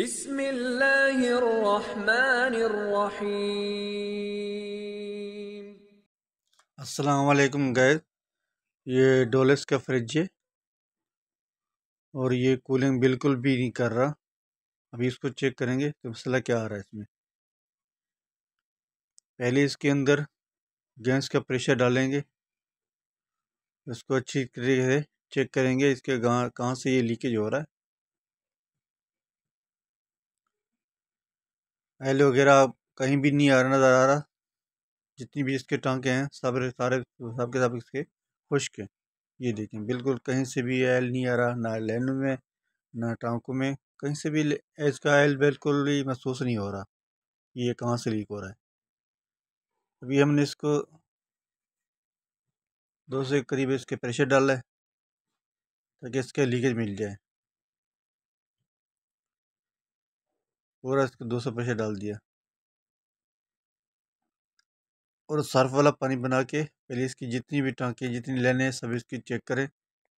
अस्सलाम गैस ये डोलेस का फ्रिज है और ये कूलिंग बिल्कुल भी नहीं कर रहा अभी इसको चेक करेंगे तो मसला क्या आ रहा है इसमें पहले इसके अंदर गैस का प्रेशर डालेंगे इसको अच्छी तरीके से चेक करेंगे इसके कहाँ से ये लीकेज हो रहा है वगैरह कहीं भी नहीं आ रहा नज़र आ रहा जितनी भी इसके टांके हैं सब सारे सब के सब इसके खुश्क हैं ये देखें बिल्कुल कहीं से भी एल नहीं आ रहा ना लैन में ना टांकों में कहीं से भी इसका एल बिल्कुल ही महसूस नहीं हो रहा ये कहाँ से लीक हो रहा है अभी हमने इसको दो से करीब इसके प्रेशर डाला है ताकि इसके लीकेज मिल जाए और इसके दो सौ पैसे डाल दिया और सर्फ वाला पानी बना के पहले इसकी जितनी भी टाँके जितनी लेने सब इसकी चेक करें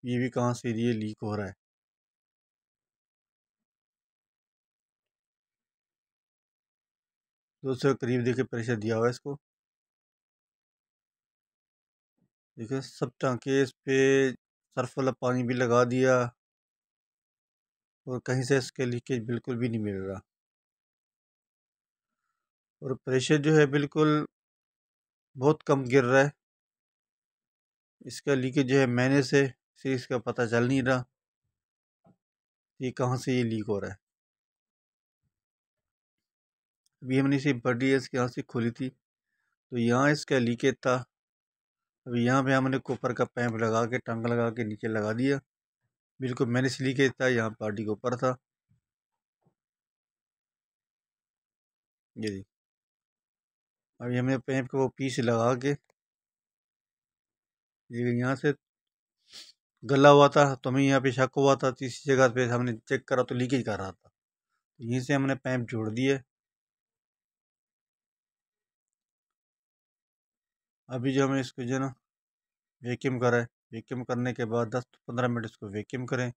ये भी कहाँ से ये लीक हो रहा है दो सौ करीब देखे प्रेशर दिया हुआ है इसको देखिए सब टाँके इस पर सर्फ वाला पानी भी लगा दिया और कहीं से इसका लीकेज बिल्कुल भी नहीं मिल रहा और प्रेशर जो है बिल्कुल बहुत कम गिर रहा है इसका लीकेज जो है मैंने से सीरीज का पता चल नहीं रहा ये कहाँ से ये लीक हो रहा है अभी हमने इसे बड़ी इसके यहाँ से खोली थी तो यहाँ इसका लीकेज था अभी यहाँ पे हमने कोपर का पैंप लगा के टंग लगा के नीचे लगा दिया बिल्कुल मैंने से लीकेज था यहाँ पार्टी के ऊपर था जी अभी हमें पेंप को पीस लगा के लेकिन यहाँ से गला हुआ था तो हमें यहाँ पे शक हुआ था तीसरी जगह पे हमने चेक करा तो लीकेज कर रहा था तो यहीं से हमने पैंप जोड़ दिए अभी जो हमें इसको जो है ना वैक्यूम है वैक्यूम करने के बाद दस पंद्रह मिनट इसको वैक्यूम करें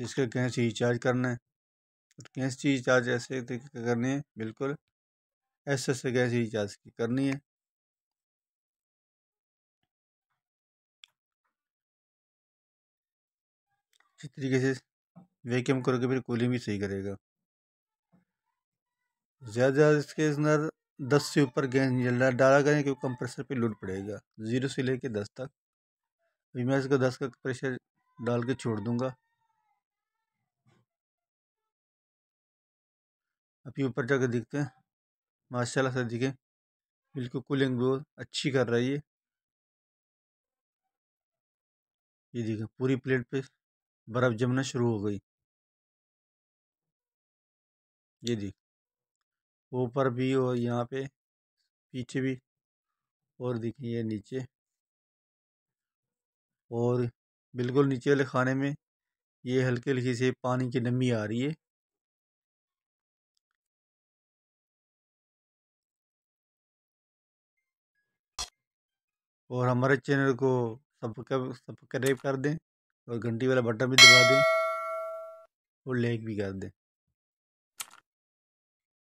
जिसके कैश रिचार्ज करना है और कैश रिचार्ज ऐसे तरीके करनी है बिल्कुल ऐसे ऐसे गैस रिचार्ज की करनी है इसी तरीके से वैक्यूम करके फिर कूलिंग भी सही करेगा ज़्यादा ज़्यादा इसके अंदर दस से ऊपर गैस डाला करें क्योंकि कंप्रेसर पे लोड पड़ेगा ज़ीरो से लेके दस तक अभी मैं इसको दस का प्रेशर डाल के छोड़ दूंगा अभी ऊपर जाकर दिखते हैं माशाल्लाह से दिखे बिल्कुल कूलिंग बहुत अच्छी कर रही है ये देखें पूरी प्लेट पे बर्फ़ जमना शुरू हो गई ये देख ऊपर भी और यहाँ पे पीछे भी और देखें ये नीचे और बिल्कुल नीचे वाले खाने में ये हल्की हल्की से पानी की नमी आ रही है और हमारे चैनल को सब्सक्राइब कर दें और घंटी वाला बटन भी दबा दें और लाइक भी कर दें